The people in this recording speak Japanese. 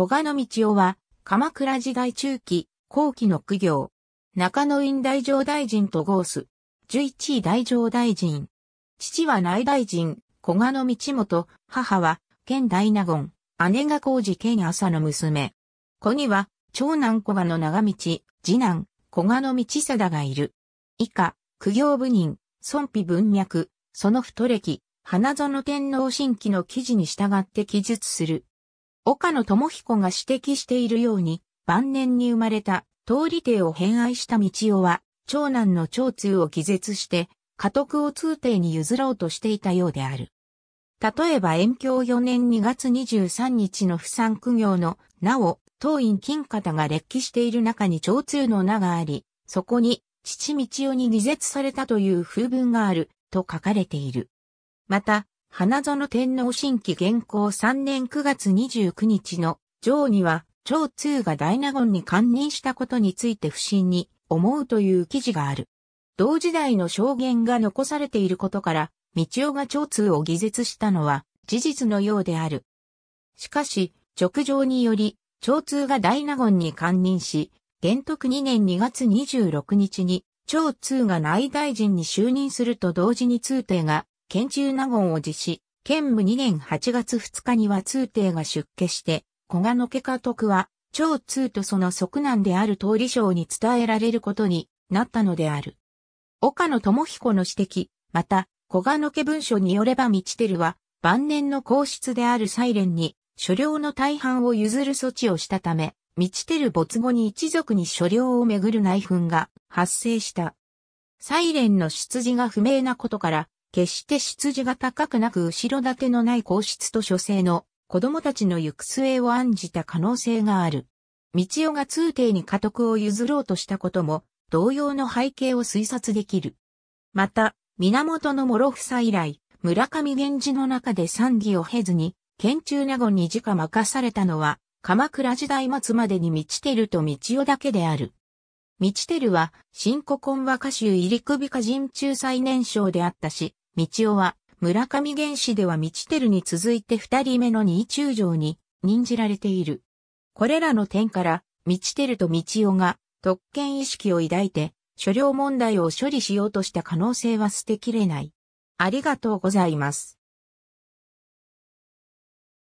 小賀の道夫は、鎌倉時代中期、後期の苦行。中野院大上大臣とゴース。十一位大上大臣。父は内大臣、小賀の道元、母は、現大納言、姉が工事兼朝の娘。子には、長男小賀の長道、次男、小賀の道貞がいる。以下、苦行部人、孫妃文脈、その太歴、花園天皇新記の記事に従って記述する。岡野智彦が指摘しているように、晩年に生まれた通り帝を偏愛した道夫は、長男の長通を気絶して、家督を通帝に譲ろうとしていたようである。例えば延教4年2月23日の不産苦行の、なお、当院金方が列記している中に長通の名があり、そこに、父道夫に偽絶されたという風文がある、と書かれている。また、花園天皇新規元項3年9月29日の上には、長通が大納言に関任したことについて不審に思うという記事がある。同時代の証言が残されていることから、道夫が長通を偽絶したのは事実のようである。しかし、直上により、長通が大納言に関任し、元徳2年2月26日に、長通が内大臣に就任すると同時に通帝が県中納言を辞し、県務2年8月2日には通帝が出家して、小賀の家家督は、長通とその側男である通り省に伝えられることになったのである。岡野智彦の指摘、また、小賀の家文書によれば道照は、晩年の皇室であるサイレンに、所領の大半を譲る措置をしたため、道照没後に一族に所領をめぐる内紛が発生した。サイレンの出自が不明なことから、決して出自が高くなく後ろ盾のない皇室と書生の子供たちの行く末を案じた可能性がある。道夫が通帝に家督を譲ろうとしたことも同様の背景を推察できる。また、源の諸妻以来、村上源氏の中で賛議を経ずに、県中名護に直任されたのは、鎌倉時代末までに満ちてると道夫だけである。満ちてるは、新古今和歌集入り首歌人中最年少であったし、道夫は、村上原始では道照に続いて二人目の二位中将に任じられている。これらの点から、道照と道夫が特権意識を抱いて、所領問題を処理しようとした可能性は捨てきれない。ありがとうございます。